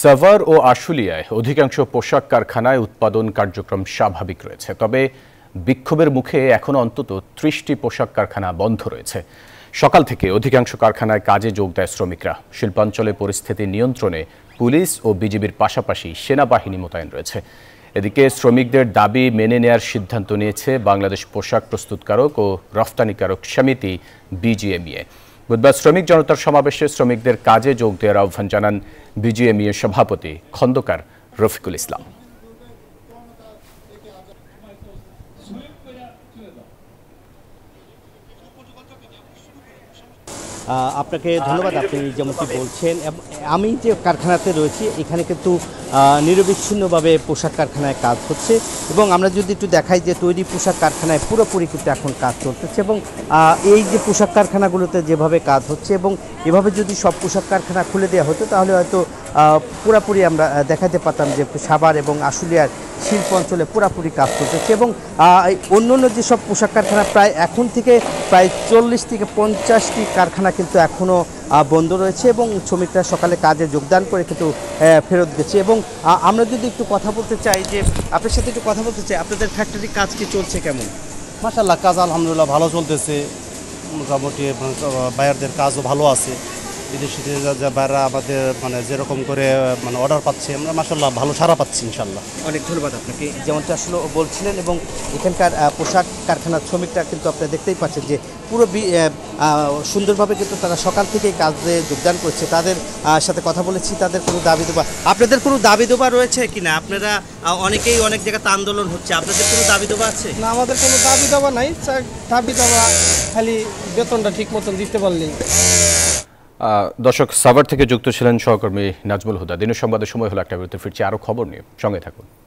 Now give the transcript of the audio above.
সাভার ও আশুলিয়ায় অধিকাংশ পোশাক কারখানায় উৎপাদন কার্যক্রম স্বাভাবিক রয়েছে তবে বিক্ষোভের মুখে এখনও অন্তত ত্রিশটি পোশাক কারখানা বন্ধ রয়েছে সকাল থেকে অধিকাংশ কারখানায় কাজে যোগ দেয় শ্রমিকরা শিল্পাঞ্চলে পরিস্থিতি নিয়ন্ত্রণে পুলিশ ও বিজিবির পাশাপাশি সেনাবাহিনী মোতায়েন রয়েছে এদিকে শ্রমিকদের দাবি মেনে নেয়ার সিদ্ধান্ত নিয়েছে বাংলাদেশ পোশাক প্রস্তুতকারক ও রফতানিকারক সমিতি বিজিএমইএ বুধবার শ্রমিক জনতার সমাবেশে শ্রমিকদের কাজে যোগ দেওয়ার আহ্বান জানান বিজিএমইএ সভাপতি খন্দকার রফিকুল ইসলাম আপনাকে ধন্যবাদ আপনি যেমনটি বলছেন আমি যে কারখানাতে রয়েছি এখানে কিন্তু নিরবিচ্ছিন্নভাবে পোশাক কারখানায় কাজ হচ্ছে এবং আমরা যদি একটু দেখাই যে তৈরি পোশাক কারখানায় পুরোপুরি কিন্তু এখন কাজ চলতেছে এবং এই যে পোশাক কারখানাগুলোতে যেভাবে কাজ হচ্ছে এবং এভাবে যদি সব পোশাক কারখানা খুলে দেওয়া হতো তাহলে হয়তো পুরাপুরি আমরা দেখাতে পারতাম যে সাবার এবং আশুলিয়ার শিল্প অঞ্চলে পুরাপুরি কাজ চলতেছে এবং অন্য অন্য যেসব পোশাক কারখানা প্রায় এখন থেকে প্রায় চল্লিশ থেকে পঞ্চাশটি কারখানা কিন্তু এখনও বন্ধ রয়েছে এবং শ্রমিকরা সকালে কাজে যোগদান করে কিন্তু ফেরত দিচ্ছে এবং আমরা যদি একটু কথা বলতে চাই যে আপনার সাথে একটু কথা বলতে চাই আপনাদের ফ্যাক্টরির কাজ কি চলছে কেমন মাসাল্লাহ কাজ আলহামদুলিল্লাহ ভালো চলতেছে মোটামুটি মানে, বায়ারদের কাজও ভালো আছে বিদেশিদের যারা আমাদের মানে যেরকম করে মানে অর্ডার পাচ্ছি আমরা মাসাল্লাহ ভালো সারা পাচ্ছি ইনশাল্লাহ অনেক ধন্যবাদ আপনাকে যেমনটা আসলে বলছিলেন এবং এখানকার পোশাক কারখানার শ্রমিকরা কিন্তু আপনারা দেখতেই পাচ্ছেন যে পুরো সুন্দরভাবে কিন্তু তারা সকাল থেকেই কাজে যোগদান করছে তাদের সাথে কথা বলেছি তাদের কোনো দাবি দেবা আপনাদের কোনো দাবি দেবা রয়েছে কি না আপনারা অনেকেই অনেক জায়গাতে আন্দোলন হচ্ছে আপনাদের কোনো দাবি দেবা আছে না আমাদের কোনো দাবি দেওয়া নাই দাবি দেওয়া খালি বেতনটা ঠিক মতন দিতে পারলেই দর্শক সাভার থেকে যুক্ত ছিলেন সহকর্মী নাজমুল হুদা দিনের সংবাদের সময় হলো একটা বিরতি ফিরছি আরও খবর নিয়ে সঙ্গে থাকুন